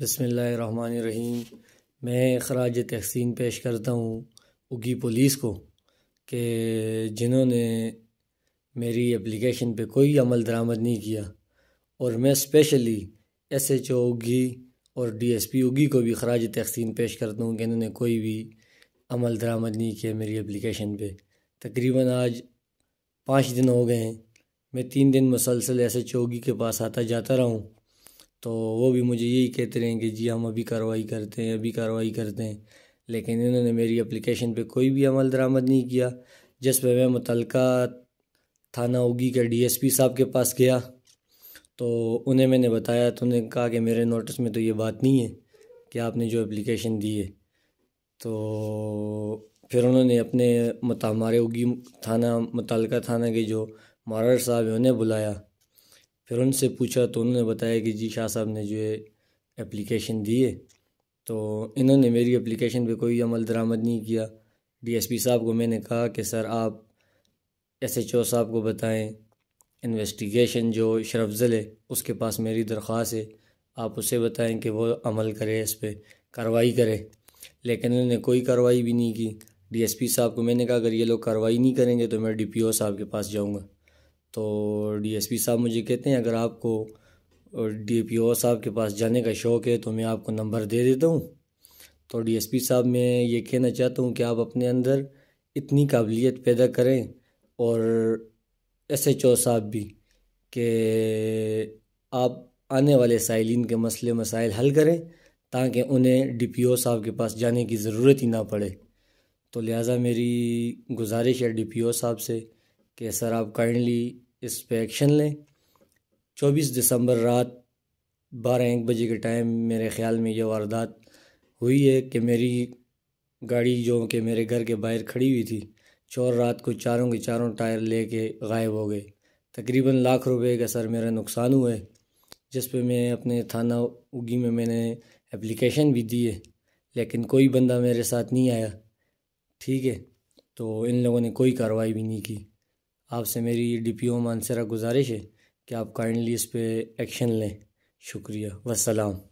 बसमीम मैं अखराज तहसीन पेश करता हूँ उगी पुलिस को कि जिन्होंने मेरी एप्लीकेशन पे कोई अमल दरामद नहीं किया और मैं स्पेशली एस एच ओ उगी और डी एस पी उगी को भी अखराज तहसीन पेश करता हूँ कि इन्होंने कोई भी अमल दरामद नहीं किया मेरी एप्लीकेशन पे तकरीबन आज पाँच दिन हो गए हैं मैं तीन दिन मुसलसल एस एच ओ उगी के पास आता जाता रहा हूँ तो वो भी मुझे यही कहते रहे कि जी हम अभी कार्रवाई करते हैं अभी कार्रवाई करते हैं लेकिन इन्होंने मेरी अप्लीकेशन पे कोई भी अमल दरामद नहीं किया जिस पर मैं मुतल थाना उगी के डीएसपी साहब के पास गया तो उन्हें मैंने बताया तो उन्हें कहा कि मेरे नोटिस में तो ये बात नहीं है कि आपने जो एप्लीकेशन दी है तो फिर उन्होंने अपने मत हमारे उगी थाना मुतल थाना के जो मारर साहब हैं उन्हें बुलाया फिर उनसे पूछा तो उन्होंने बताया कि जी शाह साहब ने जो है एप्लीकेशन दिए तो इन्होंने मेरी एप्लीकेशन पे कोई अमल दरामद नहीं किया डीएसपी साहब को मैंने कहा कि सर आप एसएचओ साहब को बताएं इन्वेस्टिगेशन जो शरफजल है उसके पास मेरी दरख्वास्त है आप उसे बताएं कि वो अमल करे इस पर कार्रवाई करे लेकिन उन्होंने कोई कार्रवाई भी नहीं की डीएसपी साहब को मैंने कहा अगर ये लोग कार्रवाई नहीं करेंगे तो मैं डीपीओ साहब के पास जाऊँगा तो डीएसपी साहब मुझे कहते हैं अगर आपको डीपीओ साहब के पास जाने का शौक़ है तो मैं आपको नंबर दे देता हूँ तो डीएसपी साहब मैं ये कहना चाहता हूँ कि आप अपने अंदर इतनी काबिलियत पैदा करें और एस एच ओ साहब भी कि आप आने वाले साइलिन के मसले मसाइल हल करें ताकि उन्हें डी पी ओ साहब के पास जाने की ज़रूरत ही ना पड़े तो लिहाजा मेरी गुजारिश है डी पी ओ साहब से कि सर आप काइंडली इस पर एक्शन लें 24 दिसंबर रात बारह एक बजे के टाइम मेरे ख़्याल में यह वारदात हुई है कि मेरी गाड़ी जो कि मेरे घर के बाहर खड़ी हुई थी चोर रात को चारों के चारों टायर लेके गायब हो गए तकरीबन लाख रुपए का सर मेरा नुकसान हुआ है जिस पे मैं अपने थाना उगी में मैंने एप्लीकेशन भी दी है लेकिन कोई बंदा मेरे साथ नहीं आया ठीक है तो इन लोगों ने कोई कार्रवाई भी नहीं की आपसे मेरी डी पी ओ मानसरा गुजारिश है कि आप काइंडली इस पर एक्शन लें शुक्रिया वसलाम